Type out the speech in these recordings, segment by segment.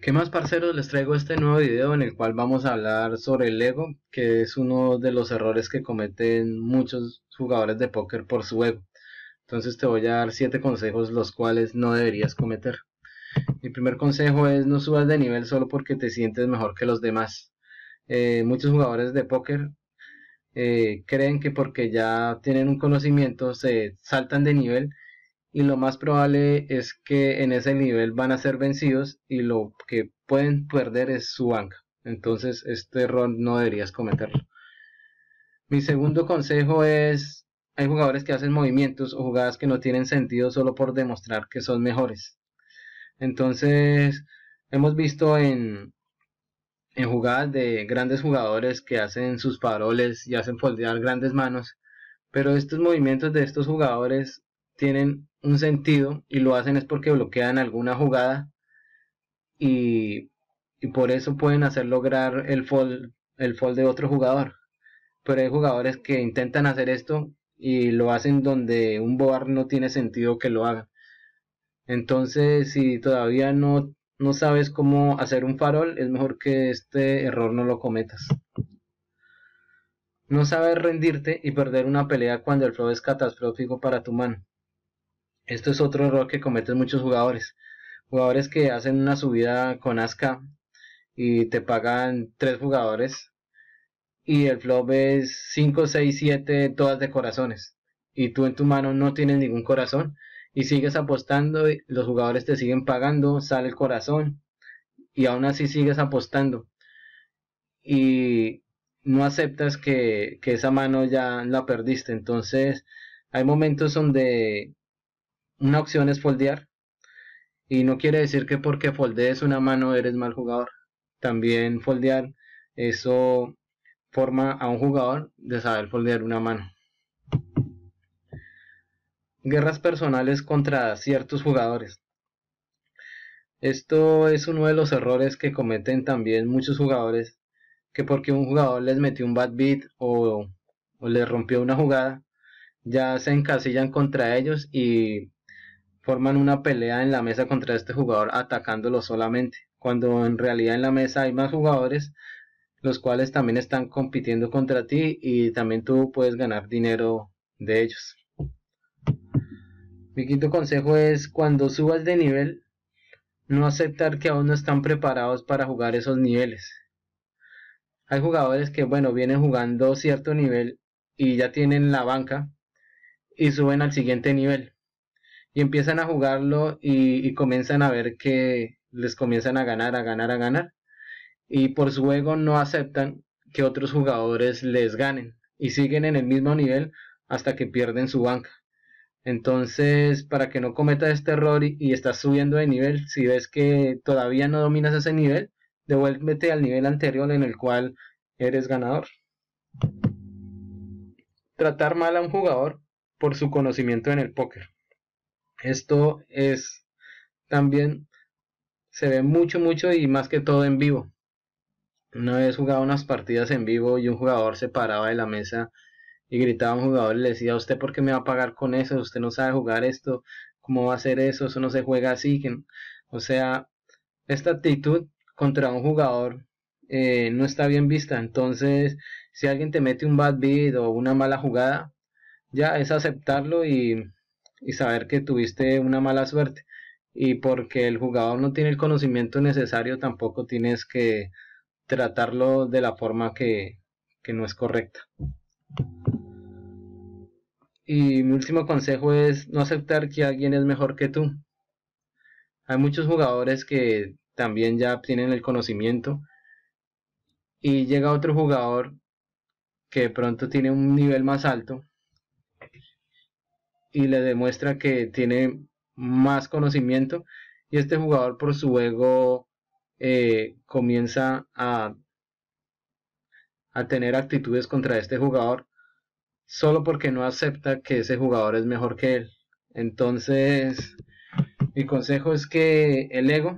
¿Qué más parceros? Les traigo este nuevo video en el cual vamos a hablar sobre el ego, que es uno de los errores que cometen muchos jugadores de póker por su ego. Entonces te voy a dar 7 consejos los cuales no deberías cometer. Mi primer consejo es no subas de nivel solo porque te sientes mejor que los demás. Eh, muchos jugadores de póker eh, creen que porque ya tienen un conocimiento se saltan de nivel y lo más probable es que en ese nivel van a ser vencidos y lo que pueden perder es su banca. Entonces este error no deberías cometerlo. Mi segundo consejo es, hay jugadores que hacen movimientos o jugadas que no tienen sentido solo por demostrar que son mejores. Entonces, hemos visto en, en jugadas de grandes jugadores que hacen sus paroles y hacen foldear grandes manos, pero estos movimientos de estos jugadores tienen un sentido y lo hacen es porque bloquean alguna jugada y, por eso pueden hacer lograr el fall el de otro jugador. Pero hay jugadores que intentan hacer esto y lo hacen donde un board no tiene sentido que lo haga. Entonces, si todavía no, no sabes cómo hacer un farol, es mejor que este error no lo cometas. No sabes rendirte y perder una pelea cuando el flow es catastrófico para tu mano. Esto es otro error que cometen muchos jugadores. Jugadores que hacen una subida con ASCA y te pagan tres jugadores y el flop es 5, 6, 7, todas de corazones. Y tú en tu mano no tienes ningún corazón y sigues apostando, y los jugadores te siguen pagando, sale el corazón y aún así sigues apostando. Y no aceptas que, que esa mano ya la perdiste. Entonces hay momentos donde una opción es foldear. Y no quiere decir que porque foldees una mano eres mal jugador. También foldear, eso forma a un jugador de saber foldear una mano. Guerras personales contra ciertos jugadores. Esto es uno de los errores que cometen también muchos jugadores, que porque un jugador les metió un bad beat o, o les rompió una jugada, ya se encasillan contra ellos y forman una pelea en la mesa contra este jugador atacándolo solamente, cuando en realidad en la mesa hay más jugadores los cuales también están compitiendo contra ti y también tú puedes ganar dinero de ellos. Mi quinto consejo es cuando subas de nivel, no aceptar que aún no están preparados para jugar esos niveles. Hay jugadores que, bueno, vienen jugando cierto nivel y ya tienen la banca y suben al siguiente nivel y empiezan a jugarlo y, comienzan a ver que les comienzan a ganar, a ganar, a ganar. Y por su ego no aceptan que otros jugadores les ganen y siguen en el mismo nivel hasta que pierden su banca. Entonces, para que no cometas este error y estás subiendo de nivel, si ves que todavía no dominas ese nivel, devuélvete al nivel anterior en el cual eres ganador. Tratar mal a un jugador por su conocimiento en el póker. Esto es también, se ve mucho, mucho y más que todo en vivo. Una vez jugaba unas partidas en vivo y un jugador se paraba de la mesa y gritaba a un jugador y le decía, ¿usted por qué me va a pagar con eso? ¿Usted no sabe jugar esto? ¿Cómo va a hacer eso? Eso no se juega así. O sea, esta actitud contra un jugador eh, no está bien vista. Entonces, si alguien te mete un bad beat o una mala jugada, ya es aceptarlo y y saber que tuviste una mala suerte. Y porque el jugador no tiene el conocimiento necesario, tampoco tienes que tratarlo de la forma que, no es correcta. Y mi último consejo es no aceptar que alguien es mejor que tú. Hay muchos jugadores que también ya tienen el conocimiento y llega otro jugador que pronto tiene un nivel más alto y le demuestra que tiene más conocimiento y este jugador por su ego eh, comienza a, a tener actitudes contra este jugador solo porque no acepta que ese jugador es mejor que él. Entonces, mi consejo es que el ego,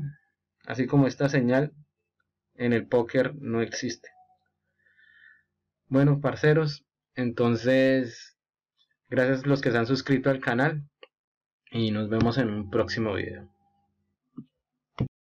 así como esta señal, en el póker no existe. Bueno, parceros, entonces Gracias a los que se han suscrito al canal y nos vemos en un próximo video.